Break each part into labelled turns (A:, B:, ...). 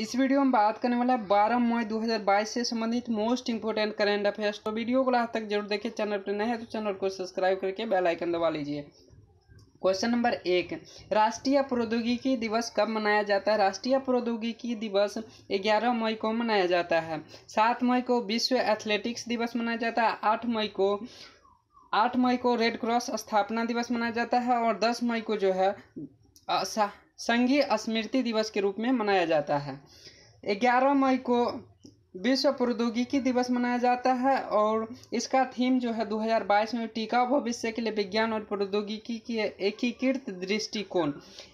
A: इस वीडियो में बात करने वाला है बारह मई 2022 से संबंधित मोस्ट इंपोर्टेंट करेंट अफेयर्स तो वीडियो को लास्ट तक जरूर देखिए चैनल पर नए हैं तो चैनल को सब्सक्राइब करके बेल आइकन दबा लीजिए क्वेश्चन नंबर एक राष्ट्रीय प्रौद्योगिकी दिवस कब मनाया जाता है राष्ट्रीय प्रौद्योगिकी दिवस 11 मई को मनाया जाता है सात मई को विश्व एथलेटिक्स दिवस मनाया जाता है आठ मई को आठ मई को रेड क्रॉस स्थापना दिवस मनाया जाता है और दस मई को जो है संघीय स्मृति दिवस के रूप में मनाया जाता है 11 मई को विश्व प्रौद्योगिकी दिवस मनाया जाता है और इसका थीम जो है 2022 में टीका भविष्य के लिए विज्ञान और प्रौद्योगिकी की एकीकृत दृष्टिकोण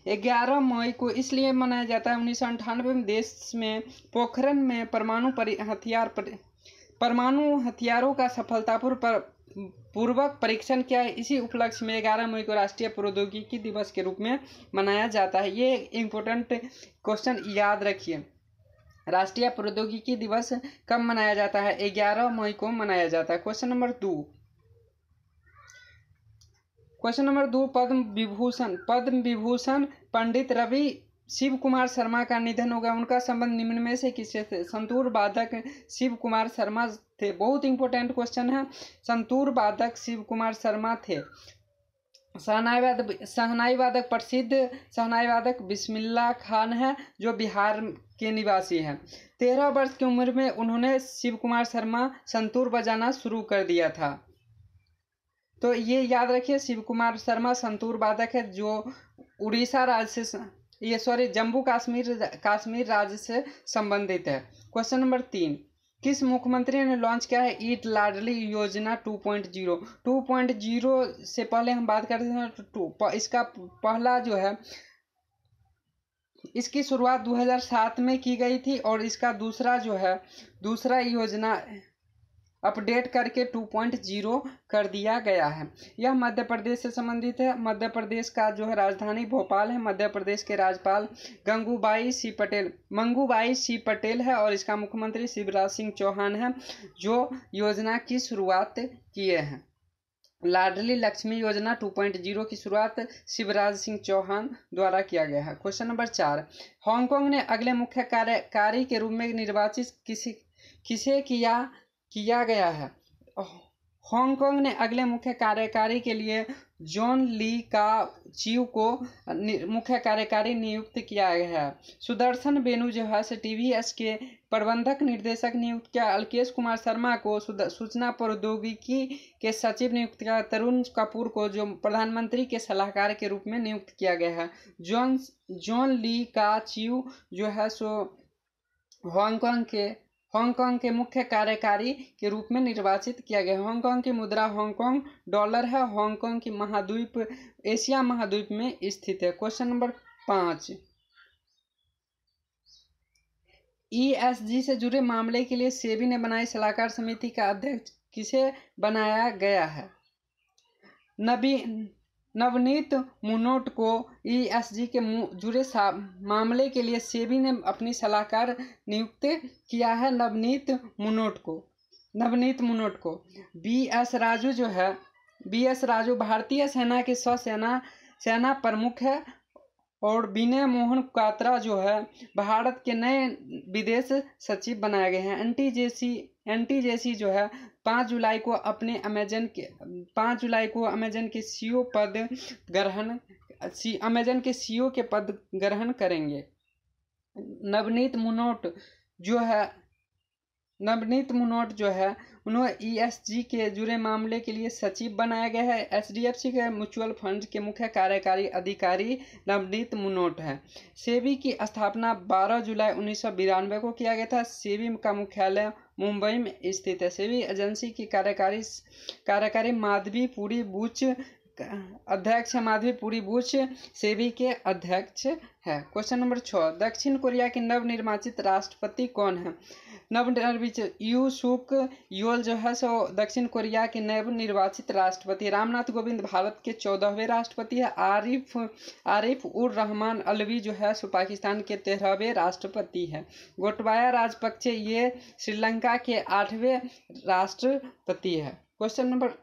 A: 11 मई को इसलिए मनाया जाता है उन्नीस में देश में पोखरण में परमाणु हथियार परमाणु हथियारों का सफलतापूर्व पूर्वक परीक्षण किया है इसी उपलक्ष्य में ग्यारह मई को राष्ट्रीय प्रौद्योगिकी दिवस के रूप में मनाया जाता है ये इम्पोर्टेंट क्वेश्चन याद रखिए राष्ट्रीय प्रौद्योगिकी दिवस कब मनाया जाता है ग्यारह मई को मनाया जाता है question number two question number दो पद्म विभूषण पद्म विभूषण पंडित रवि शिव कुमार शर्मा का निधन हो गया उनका संबंध निम्न में से किससे संतूर बाधक शिव कुमार शर्मा थे बहुत इंपॉर्टेंट क्वेश्चन है संतूर वादक शिव कुमार शर्मा थे सहनाई वादक सहनाई वादक प्रसिद्ध सहनाई वादक बिस्मिल्ला खान है जो बिहार के निवासी हैं तेरह वर्ष की उम्र में उन्होंने शिव कुमार शर्मा संतूर बजाना शुरू कर दिया था तो ये याद रखिए शिव कुमार शर्मा संतूर वादक है जो उड़ीसा राज्य से ये सॉरी जम्मू कश्मीर कश्मीर राज्य से संबंधित है क्वेश्चन नंबर तीन किस मुख्यमंत्री ने लॉन्च किया है ईट लाडली योजना 2.0 2.0 से पहले हम बात करते हैं तो इसका पहला जो है इसकी शुरुआत 2007 में की गई थी और इसका दूसरा जो है दूसरा योजना अपडेट करके 2.0 कर दिया गया है यह मध्य प्रदेश से संबंधित है मध्य प्रदेश का जो है राजधानी भोपाल है मध्य प्रदेश के राज्यपाल गंगूबाई सी पटेल मंगूबाई सी पटेल है और इसका मुख्यमंत्री शिवराज सिंह चौहान है जो योजना की शुरुआत किए हैं लाडली लक्ष्मी योजना 2.0 की शुरुआत शिवराज सिंह चौहान द्वारा किया गया है क्वेश्चन नंबर चार हांगकांग ने अगले मुख्य कार्यकारी के रूप में निर्वाचित किसी किसे किया किया गया है हांगकांग ने अगले मुख्य कार्यकारी के लिए जॉन ली का चीव को मुख्य कार्यकारी नियुक्त किया है सुदर्शन बेनू जो है टीवीएस के प्रबंधक निर्देशक नियुक्त किया अल्केश कुमार शर्मा को सूचना प्रौद्योगिकी के सचिव नियुक्त किया तरुण कपूर को जो प्रधानमंत्री के सलाहकार के रूप में नियुक्त किया गया है जॉन जॉन ली का चीव जो है सो हांगकांग के हांगकांग के मुख्य कार्यकारी के रूप में निर्वाचित किया गया हांगकांग की मुद्रा हांगकांग डॉलर है हांगकांग की महाद्वीप एशिया महाद्वीप में स्थित है क्वेश्चन नंबर पाँच ईएसजी e से जुड़े मामले के लिए सेबी ने बनाई सलाहकार समिति का अध्यक्ष किसे बनाया गया है नबी नवनीत मुनोट को ईएसजी e के जुड़े मामले के लिए सेबी ने अपनी सलाहकार नियुक्त किया है नवनीत मुनोट को नवनीत मुनोट को बी एस राजू जो है बी एस राजू भारतीय सेना के स्वसेना सेना प्रमुख है और विनय मोहन कात्रा जो है भारत के नए विदेश सचिव बनाए गए हैं N T J C N T J C जो है पाँच जुलाई को अपने अमेजन के पाँच जुलाई को अमेजन के सीईओ e पद ग्रहण सी अमेजन के सीईओ e के पद ग्रहण करेंगे नवनीत मुनोट जो है नवनीत मुनोट जो है उन्हें ईएसजी e के जुड़े मामले के लिए सचिव बनाया गया है एचडीएफसी के म्यूचुअल फंड के मुख्य कार्यकारी अधिकारी नवनीत मुनोट है सेबी की स्थापना 12 जुलाई उन्नीस को किया गया था सेबी का मुख्यालय मुंबई में स्थित है सेबी एजेंसी की कार्यकारी कार्यकारी माधवी पूरी बुच अध्यक्ष माधवी पूरी बुच सेबी के अध्यक्ष है क्वेश्चन नंबर छः दक्षिण कोरिया के नवनिर्वाचित राष्ट्रपति कौन है नवनिर्वाचित यू सुक योल जो है सो दक्षिण कोरिया के नव निर्वाचित राष्ट्रपति रामनाथ गोविंद भारत के चौदहवें राष्ट्रपति है आरिफ आरिफ उर रहमान अलवी जो है सो पाकिस्तान के तेरहवें राष्ट्रपति है गोटबाया राजपक्षे ये श्रीलंका के आठवें राष्ट्रपति है क्वेश्चन नंबर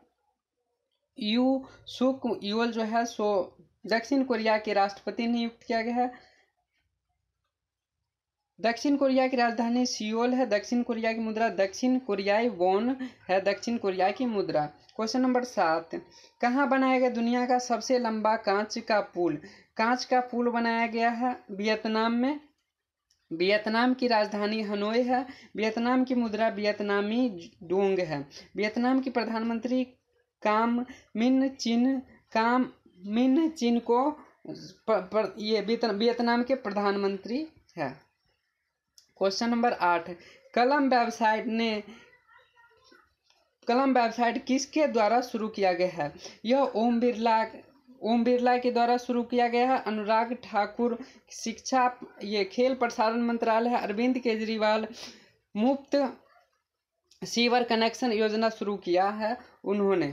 A: यू सुक योल जो है सो दक्षिण कोरिया के राष्ट्रपति नियुक्त किया गया है दक्षिण कोरिया की राजधानी सियोल है दक्षिण कोरिया की मुद्रा दक्षिण कोरियाई वोन है दक्षिण कोरिया की मुद्रा क्वेश्चन नंबर सात कहाँ बनाया गया दुनिया का सबसे लंबा कांच का पुल कांच का पुल बनाया गया है वियतनाम में वियतनाम की राजधानी हनोई है वियतनाम की मुद्रा वियतनामी डोंग है वियतनाम की प्रधानमंत्री काम मिन चिन काम मिन चिन को पर, पर, ये वियतनाम के प्रधानमंत्री है क्वेश्चन नंबर आठ कलम वेबसाइट ने कलम वेबसाइट किसके द्वारा शुरू किया गया है यह ओम बिरला ओम बिरला के द्वारा शुरू किया गया है अनुराग ठाकुर शिक्षा ये खेल प्रसारण मंत्रालय अरविंद केजरीवाल मुफ्त सीवर कनेक्शन योजना शुरू किया है उन्होंने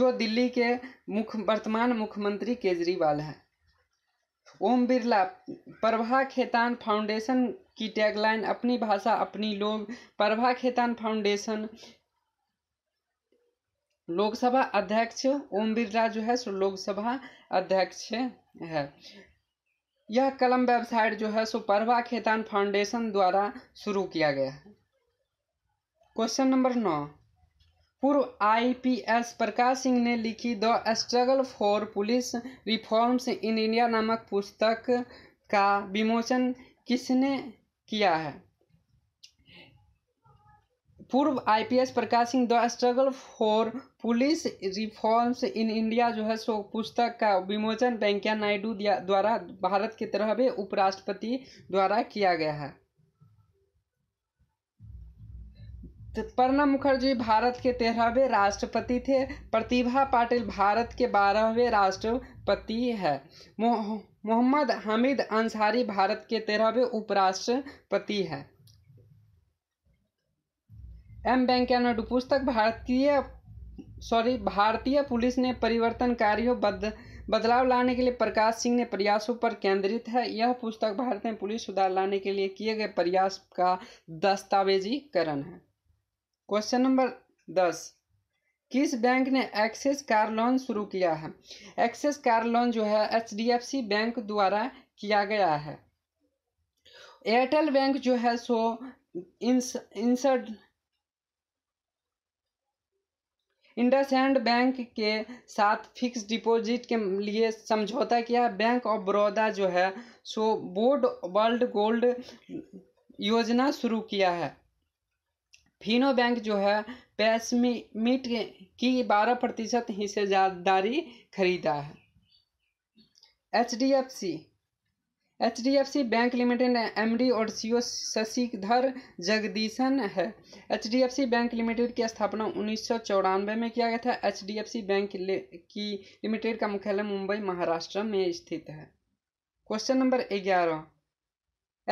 A: जो दिल्ली के मुख्य वर्तमान मुख्यमंत्री केजरीवाल हैं ओम बिरला प्रभा खेतान फाउंडेशन की टैगलाइन अपनी भाषा अपनी लोग प्रभा खेतान फाउंडेशन लोकसभा अध्यक्ष ओम बिरला जो है सो लोकसभा अध्यक्ष है यह कलम वेबसाइट जो है सो प्रभा खेतान फाउंडेशन द्वारा शुरू किया गया है क्वेश्चन नंबर नौ पूर्व आईपीएस प्रकाश सिंह ने लिखी the struggle for police reforms in India नामक पुस्तक का विमोचन किसने किया है पूर्व IPS Prakash Singh the struggle for police reforms in India जो है सो पुस्तक का विमोचन वेंकैया नायडू द्वारा भारत के तरह उपराष्ट्रपति द्वारा किया गया है तो प्रणब मुखर्जी भारत के तेरहवें राष्ट्रपति थे प्रतिभा पाटिल भारत के बारहवें राष्ट्रपति है मोहम्मद हमीद अंसारी भारत के तेरहवें उपराष्ट्रपति है एम वेंकैया नायडू पुस्तक भारतीय सॉरी भारतीय पुलिस ने परिवर्तनकारियों बद बदलाव लाने के लिए प्रकाश सिंह ने प्रयासों पर केंद्रित है यह पुस्तक भारत में पुलिस सुधार लाने के लिए किए गए प्रयास का दस्तावेजीकरण है क्वेश्चन नंबर दस किस बैंक ने एक्सेस कार लोन शुरू किया है एक्सेस कार लोन जो है एचडीएफसी बैंक द्वारा किया गया है एयरटेल बैंक जो है सो इंस इंसर्ट बैंक के साथ फिक्स डिपॉजिट के लिए समझौता किया बैंक ऑफ बड़ौदा जो है सो बोर्ड वर्ल्ड गोल्ड योजना शुरू किया है फिनो बैंक जो है पैसमीट की बारह प्रतिशत हिस्सेदारी खरीदा है H D F C H D F C bank limited M D और सी ओ शशिधर जगदीशन है H D F C bank limited की स्थापना उन्नीस सौ चौरानवे में किया गया था H D F C bank की लिमिटेड का मुख्यालय मुंबई महाराष्ट्र में स्थित है क्वेश्चन नंबर ग्यारह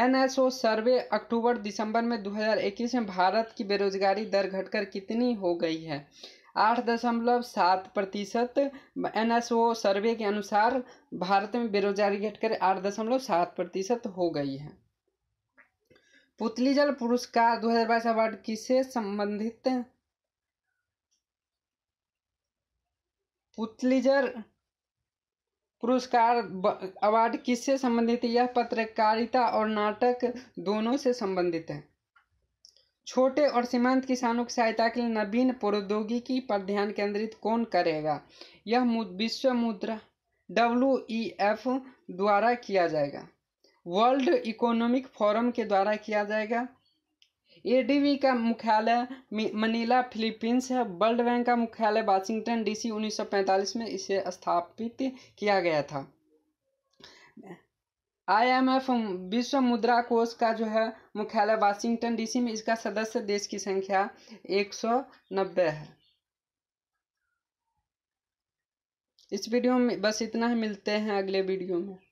A: एनएसओ सर्वे अक्टूबर दिसंबर में 2021 में भारत की बेरोजगारी दर घटकर कितनी हो गई है आठ दशमलव सात प्रतिशत एन सर्वे के अनुसार भारत में बेरोजगारी घटकर आठ दशमलव सात प्रतिशत हो गई है पुतली जल पुरस्कार 2022 अवार्ड किसे संबंधित पुतलीजल पुरस्कार अवार्ड किससे संबंधित है यह पत्रकारिता और नाटक दोनों से संबंधित है छोटे और सीमांत किसानों की सहायता के लिए नवीन प्रौद्योगिकी पर ध्यान केंद्रित कौन करेगा यह विश्व मुद्रा डब्ल्यू ई एफ द्वारा किया जाएगा वर्ल्ड इकोनॉमिक फोरम के द्वारा किया जाएगा एडीबी का मुख्यालय मनीला फिलीपींस है वर्ल्ड बैंक का मुख्यालय वाशिंगटन डीसी 1945 में इसे स्थापित किया गया था आईएमएफ विश्व मुद्रा कोष का जो है मुख्यालय वाशिंगटन डीसी में इसका सदस्य देश की संख्या 190 है इस वीडियो में बस इतना ही मिलते हैं अगले वीडियो में